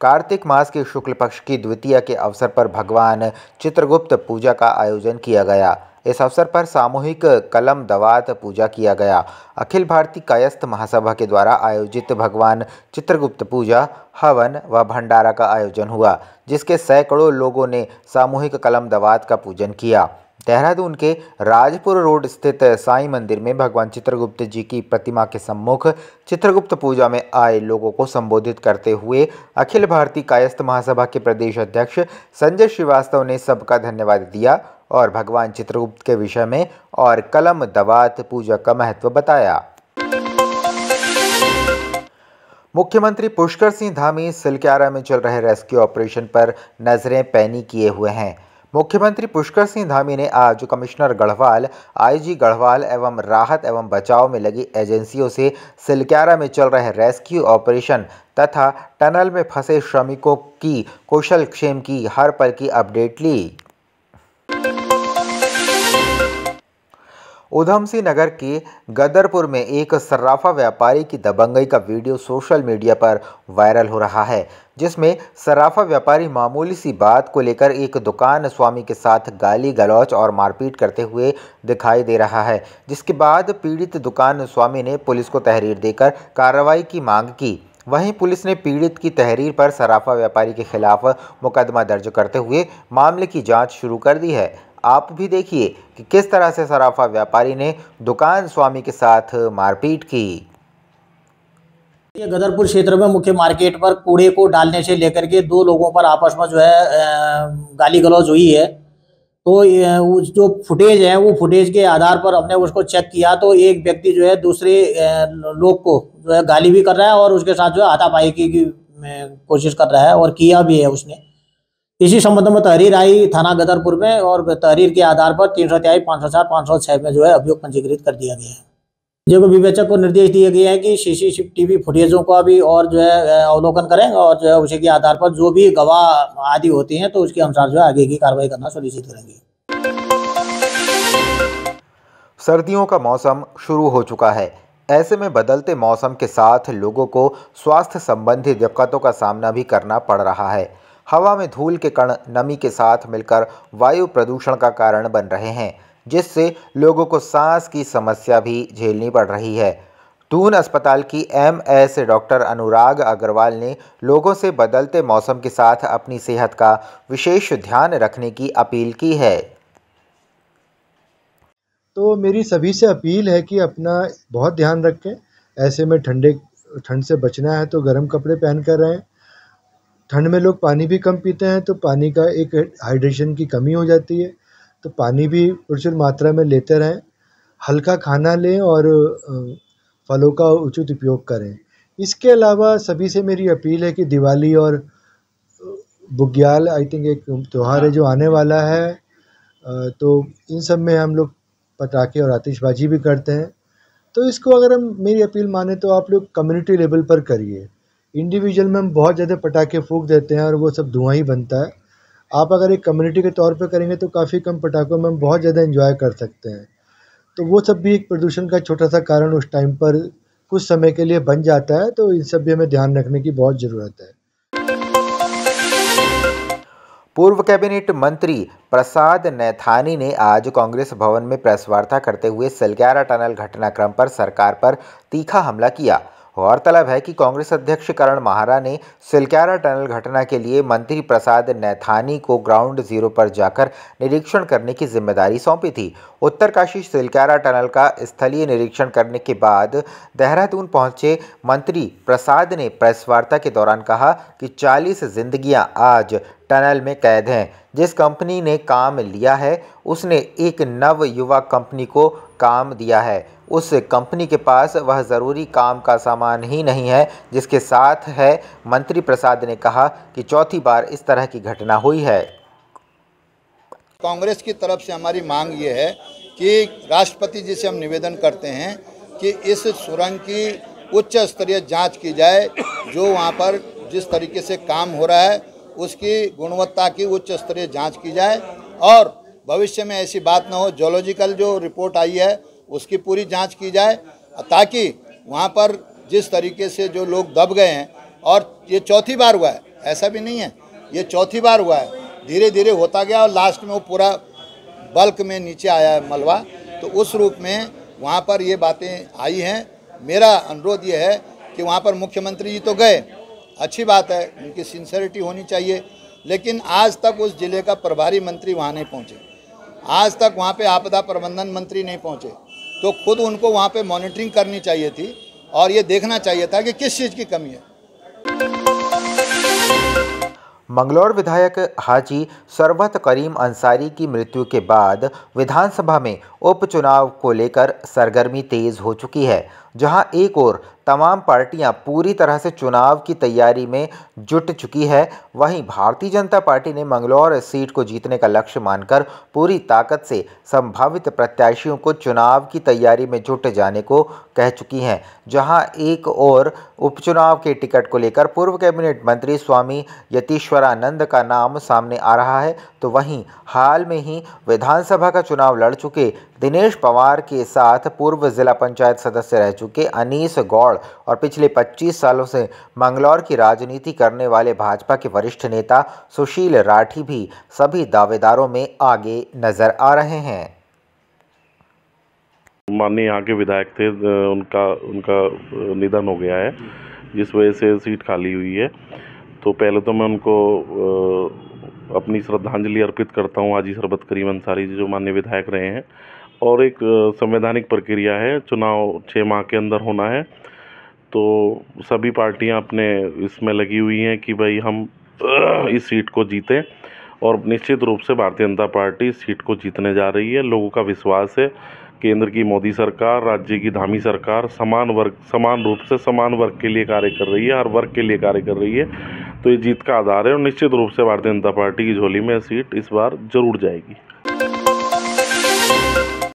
कार्तिक मास के शुक्ल पक्ष की द्वितीय के अवसर पर भगवान चित्रगुप्त पूजा का आयोजन किया गया इस अवसर पर सामूहिक कलम दवात पूजा किया गया अखिल भारतीय कायस्थ महासभा के द्वारा आयोजित भगवान चित्रगुप्त पूजा हवन व भंडारा का आयोजन हुआ जिसके सैकड़ों लोगों ने सामूहिक कलम दवात का पूजन किया देहरादून के राजपुर रोड स्थित साई मंदिर में भगवान चित्रगुप्त जी की प्रतिमा के सम्मुख चित्रगुप्त पूजा में आए लोगों को संबोधित करते हुए अखिल भारतीय कायस्थ महासभा के प्रदेश अध्यक्ष संजय श्रीवास्तव ने सबका धन्यवाद दिया और भगवान चित्रगुप्त के विषय में और कलम दवात पूजा का महत्व बताया मुख्यमंत्री पुष्कर सिंह धामी सिलक्यारा में चल रहे रेस्क्यू ऑपरेशन पर नजरें पैनी किए हुए हैं मुख्यमंत्री पुष्कर सिंह धामी ने आज कमिश्नर गढ़वाल आईजी गढ़वाल एवं राहत एवं बचाव में लगी एजेंसियों से सिलक्यारा में चल रहे रेस्क्यू ऑपरेशन तथा टनल में फंसे श्रमिकों की कौशल क्षेम की हर पल की अपडेट ली उधमसिंह नगर के गदरपुर में एक सर्राफा व्यापारी की दबंगई का वीडियो सोशल मीडिया पर वायरल हो रहा है जिसमें सर्राफा व्यापारी मामूली सी बात को लेकर एक दुकान स्वामी के साथ गाली गलौच और मारपीट करते हुए दिखाई दे रहा है जिसके बाद पीड़ित दुकान स्वामी ने पुलिस को तहरीर देकर कार्रवाई की मांग की वहीं पुलिस ने पीड़ित की तहरीर पर सराफा व्यापारी के खिलाफ मुकदमा दर्ज करते हुए मामले की जांच शुरू कर दी है आप भी देखिए कि किस तरह से सराफा व्यापारी ने दुकान स्वामी के साथ मारपीट की गदरपुर क्षेत्र में मुख्य मार्केट पर कूड़े को डालने से लेकर के दो लोगों पर आपस में जो है गाली गलौज हुई है तो उस जो फुटेज है वो फुटेज के आधार पर हमने उसको चेक किया तो एक व्यक्ति जो है दूसरे लोग को जो है गाली भी कर रहा है और उसके साथ जो है हाथापाई की कोशिश कर रहा है और किया भी है उसने इसी संबंध में तहरीर आई थाना गदरपुर में और तहरीर के आधार पर तीन सौ तेईस पाँच सौ चार पाँच सौ छह में जो है अभियोग पंजीकृत कर दिया गया है जो विवेचक को निर्देश दिए गए हैं कि सीसीटीवी टीवी फुटेजों का भी और जो है अवलोकन करें और जो है उसी के आधार पर जो भी गवाह आदि होती हैं तो उसके अनुसार जो है आगे की कार्रवाई करना सुनिश्चित करेंगे सर्दियों का मौसम शुरू हो चुका है ऐसे में बदलते मौसम के साथ लोगों को स्वास्थ्य संबंधी दिक्कतों का सामना भी करना पड़ रहा है हवा में धूल के कण नमी के साथ मिलकर वायु प्रदूषण का कारण बन रहे हैं जिससे लोगों को सांस की समस्या भी झेलनी पड़ रही है दून अस्पताल की M S doctor Anurag Agrawal ने लोगों से बदलते मौसम के साथ अपनी सेहत का विशेष ध्यान रखने की अपील की है तो मेरी सभी से अपील है कि अपना बहुत ध्यान रखें ऐसे में ठंडे ठंड से बचना है तो गर्म कपड़े पहन कर रहें ठंड में लोग पानी भी कम पीते हैं तो पानी का एक हाइड्रेशन की कमी हो जाती है तो पानी भी प्रचुर मात्रा में लेते रहें हल्का खाना लें और फलों का उचित उपयोग करें इसके अलावा सभी से मेरी अपील है कि दिवाली और बुग्याल आई थिंक एक त्यौहार है हाँ। जो आने वाला है तो इन सब में हम लोग पटाखे और आतिशबाजी भी करते हैं तो इसको अगर हम मेरी अपील माने तो आप लोग कम्युनिटी लेवल पर करिए इंडिविजुअल में हम बहुत ज़्यादा पटाखे फूक देते हैं और वो सब धुआं ही बनता है आप अगर एक कम्युनिटी के तौर पे करेंगे तो काफ़ी कम पटाखों में हम बहुत ज़्यादा इन्जॉय कर सकते हैं तो वो सब भी एक प्रदूषण का छोटा सा कारण उस टाइम पर कुछ समय के लिए बन जाता है तो इन सब भी हमें ध्यान रखने की बहुत ज़रूरत है पूर्व कैबिनेट मंत्री प्रसाद नैथानी ने आज कांग्रेस भवन में प्रेस वार्ता करते हुए सलग्यारा टनल घटनाक्रम पर सरकार पर तीखा हमला किया गौरतलब है कि कांग्रेस अध्यक्ष करण महारा ने सिलक्यारा टनल घटना के लिए मंत्री प्रसाद नैथानी को ग्राउंड जीरो पर जाकर निरीक्षण करने की जिम्मेदारी सौंपी थी उत्तरकाशी सिलक्यारा टनल का स्थलीय निरीक्षण करने के बाद देहरादून पहुंचे मंत्री प्रसाद ने प्रेस वार्ता के दौरान कहा कि 40 जिंदगियां आज टनल में कैद हैं जिस कंपनी ने काम लिया है उसने एक नव युवा कंपनी को काम दिया है उस कंपनी के पास वह ज़रूरी काम का सामान ही नहीं है जिसके साथ है मंत्री प्रसाद ने कहा कि चौथी बार इस तरह की घटना हुई है कांग्रेस की तरफ से हमारी मांग ये है कि राष्ट्रपति जी से हम निवेदन करते हैं कि इस सुरंग की उच्च स्तरीय जांच की जाए जो वहाँ पर जिस तरीके से काम हो रहा है उसकी गुणवत्ता की उच्च स्तरीय जांच की जाए और भविष्य में ऐसी बात ना हो जोलॉजिकल जो रिपोर्ट आई है उसकी पूरी जांच की जाए ताकि वहाँ पर जिस तरीके से जो लोग दब गए हैं और ये चौथी बार हुआ है ऐसा भी नहीं है ये चौथी बार हुआ है धीरे धीरे होता गया और लास्ट में वो पूरा बल्क में नीचे आया है मलबा तो उस रूप में वहाँ पर ये बातें आई हैं मेरा अनुरोध ये है कि वहाँ पर मुख्यमंत्री जी तो गए अच्छी बात है उनकी सिंसेरिटी होनी चाहिए लेकिन आज तक उस ज़िले का प्रभारी मंत्री वहाँ नहीं पहुँचे आज तक वहाँ पे आपदा प्रबंधन मंत्री नहीं पहुँचे तो खुद उनको वहाँ पे मॉनिटरिंग करनी चाहिए थी और ये देखना चाहिए था कि किस चीज़ की कमी है मंगलौर विधायक हाजी सरबत करीम अंसारी की मृत्यु के बाद विधानसभा में उपचुनाव को लेकर सरगर्मी तेज हो चुकी है जहां एक ओर तमाम पार्टियां पूरी तरह से चुनाव की तैयारी में जुट चुकी है वहीं भारतीय जनता पार्टी ने मंगलौर सीट को जीतने का लक्ष्य मानकर पूरी ताकत से संभावित प्रत्याशियों को चुनाव की तैयारी में जुट जाने को कह चुकी हैं जहां एक ओर उपचुनाव के टिकट को लेकर पूर्व कैबिनेट मंत्री स्वामी यतीश्वरानंद का नाम सामने आ रहा है तो वहीं हाल में ही विधानसभा का चुनाव लड़ चुके दिनेश पवार के साथ पूर्व जिला पंचायत सदस्य रह चुके अनीस गौड़ और पिछले 25 सालों से मंगलौर की राजनीति करने वाले भाजपा के वरिष्ठ नेता सुशील राठी भी सभी दावेदारों में आगे नजर आ रहे हैं माननीय यहाँ के विधायक थे उनका उनका निधन हो गया है जिस वजह से सीट खाली हुई है तो पहले तो मैं उनको अपनी श्रद्धांजलि अर्पित करता हूँ हाजी सरबत करीम अंसारी जी जो मान्य विधायक रहे हैं और एक संवैधानिक प्रक्रिया है चुनाव छः माह के अंदर होना है तो सभी पार्टियां अपने इसमें लगी हुई हैं कि भाई हम इस सीट को जीतें और निश्चित रूप से भारतीय जनता पार्टी इस सीट को जीतने जा रही है लोगों का विश्वास है केंद्र की मोदी सरकार राज्य की धामी सरकार समान वर्ग समान रूप से समान वर्ग के लिए कार्य कर रही है हर वर्ग के लिए कार्य कर रही है तो ये जीत का आधार है और निश्चित रूप से भारतीय जनता पार्टी की झोली में सीट इस बार जरूर जाएगी